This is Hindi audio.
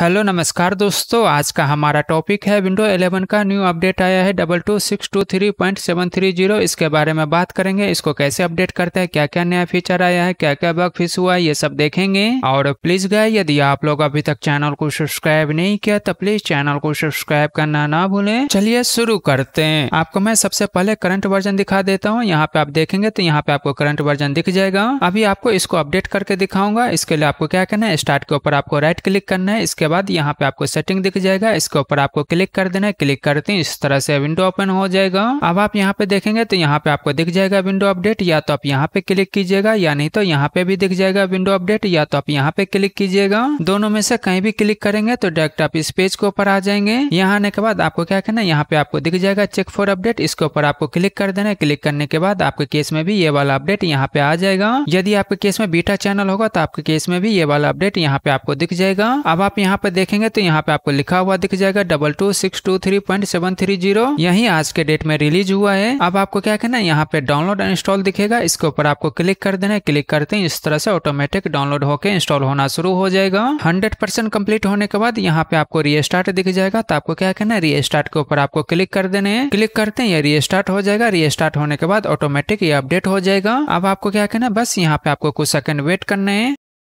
हेलो नमस्कार दोस्तों आज का हमारा टॉपिक है विंडो 11 का न्यू अपडेट आया है double two six two three point seven three zero इसके बारे में बात करेंगे इसको कैसे अपडेट करते हैं क्या क्या नया फीचर आया है क्या क्या बग फिस हुआ है ये सब देखेंगे और प्लीज गए यदि आप लोग अभी तक चैनल को सब्सक्राइब नहीं किया तो प्लीज चैनल को सब्सक्राइब करना ना भूले चलिए शुरू करते हैं आपको मैं सबसे पहले करंट वर्जन दिखा देता हूँ यहाँ पे आप देखेंगे तो यहाँ पे आपको करंट वर्जन दिख जाएगा अभी आपको इसको अपडेट करके दिखाऊंगा इसके लिए आपको क्या करना है स्टार्ट के ऊपर आपको राइट क्लिक करना है इसके बाद यहाँ पे आपको सेटिंग दिख जाएगा इसके ऊपर आपको क्लिक कर देना है क्लिक करते हैं इस तरह से विंडो ओपन हो जाएगा अब आप यहाँ पे देखेंगे तो यहाँ पे आपको दिख जाएगा विंडो अपडेट या तो आप यहाँ पे क्लिक कीजिएगा या नहीं तो यहाँ पे भी दिख जाएगा विंडो अपडेट या तो आप यहाँ पे क्लिक कीजिएगा दोनों में से कहीं भी क्लिक करेंगे तो डायरेक्ट आप इस पेज के ऊपर आ जाएंगे यहाँ आने के बाद आपको क्या करना है यहाँ पे आपको दिख जाएगा चेक फॉर अपडेट इसके ऊपर आपको क्लिक कर देना है क्लिक करने के बाद आपके केस में भी ये वाला अपडेट यहाँ पे आ जाएगा यदि आपके केस में बीटा चैनल होगा तो आपके केस में भी ये वाला अपडेट यहाँ पे आपको दिख जाएगा अब आप यहाँ पे देखेंगे तो यहाँ पे आपको लिखा हुआ दिख जाएगा double two six two three point seven three zero यही आज के डेट में रिलीज हुआ है अब आपको क्या कहना है यहाँ पे डाउनलोड इंस्टॉल दिखेगा इसके ऊपर आपको क्लिक कर देना है क्लिक करते हैं इस तरह से ऑटोमेटिक डाउनलोड होकर इंस्टॉल होना शुरू हो जाएगा हंड्रेड परसेंट कम्प्लीट होने के बाद यहाँ पे आपको रीस्टार्ट दिख जाएगा तो आपको क्या कहना है रीस्टार्ट के ऊपर आपको क्लिक कर देने क्लिक करते हैं ये रीस्टार्ट हो जाएगा रीस्टार्ट होने के बाद ऑटोमेटिक ये अपडेट हो जाएगा अब आपको क्या कहना है बस यहाँ पे आपको कुछ सेकंड वेट करने है